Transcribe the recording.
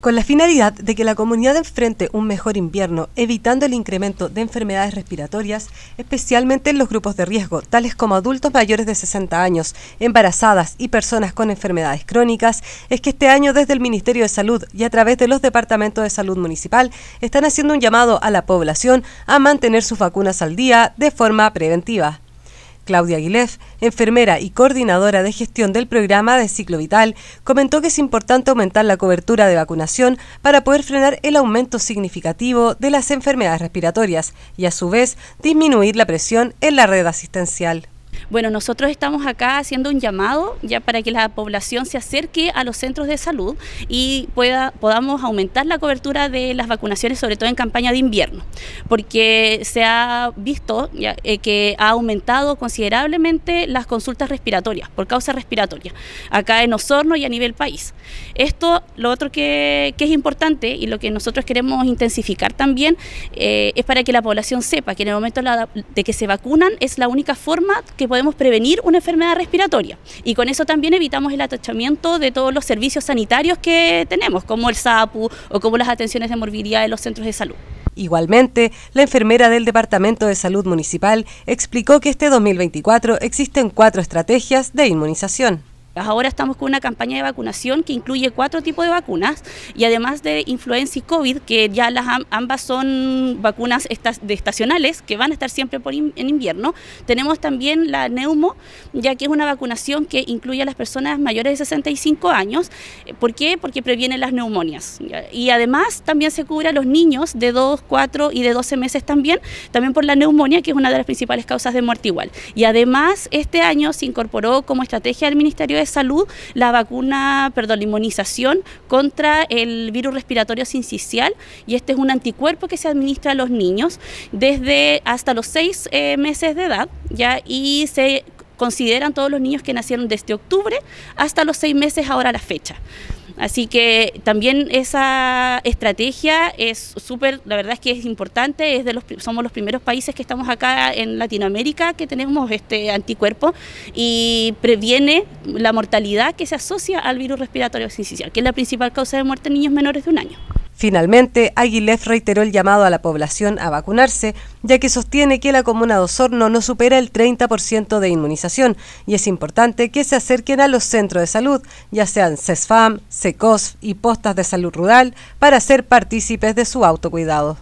Con la finalidad de que la comunidad enfrente un mejor invierno, evitando el incremento de enfermedades respiratorias, especialmente en los grupos de riesgo, tales como adultos mayores de 60 años, embarazadas y personas con enfermedades crónicas, es que este año desde el Ministerio de Salud y a través de los Departamentos de Salud Municipal están haciendo un llamado a la población a mantener sus vacunas al día de forma preventiva. Claudia Aguilef, enfermera y coordinadora de gestión del programa de ciclo vital, comentó que es importante aumentar la cobertura de vacunación para poder frenar el aumento significativo de las enfermedades respiratorias y a su vez disminuir la presión en la red asistencial. Bueno, nosotros estamos acá haciendo un llamado ya para que la población se acerque a los centros de salud y pueda, podamos aumentar la cobertura de las vacunaciones, sobre todo en campaña de invierno, porque se ha visto eh, que ha aumentado considerablemente las consultas respiratorias, por causa respiratoria, acá en Osorno y a nivel país. Esto, lo otro que, es importante y lo que nosotros queremos intensificar también eh, es para que la población sepa que en el momento de que se vacunan es la única forma que podemos podemos prevenir una enfermedad respiratoria y con eso también evitamos el atachamiento de todos los servicios sanitarios que tenemos, como el SAPU o como las atenciones de morbilidad en los centros de salud. Igualmente, la enfermera del Departamento de Salud Municipal explicó que este 2024 existen cuatro estrategias de inmunización. Ahora estamos con una campaña de vacunación que incluye cuatro tipos de vacunas y además de influenza y COVID, que ya las ambas son vacunas estacionales que van a estar siempre por en invierno. Tenemos también la neumo, ya que es una vacunación que incluye a las personas mayores de 65 años. Eh, ¿Por qué? Porque previene las neumonías. Y además también se cubre a los niños de 2, 4 y de 12 meses también, también por la neumonía, que es una de las principales causas de muerte igual. Y además este año se incorporó como estrategia al Ministerio de salud la vacuna, perdón, la inmunización contra el virus respiratorio sincicial y este es un anticuerpo que se administra a los niños desde hasta los seis eh, meses de edad ya y se consideran todos los niños que nacieron desde octubre hasta los seis meses ahora la fecha. Así que también esa estrategia es súper, la verdad es que es importante, es de los, somos los primeros países que estamos acá en Latinoamérica que tenemos este anticuerpo y previene la mortalidad que se asocia al virus respiratorio sincicial, que es la principal causa de muerte en niños menores de un año. Finalmente, Aguilef reiteró el llamado a la población a vacunarse, ya que sostiene que la comuna de Osorno no supera el 30% de inmunización y es importante que se acerquen a los centros de salud, ya sean CESFAM, CECOSF y postas de salud rural, para ser partícipes de su autocuidado.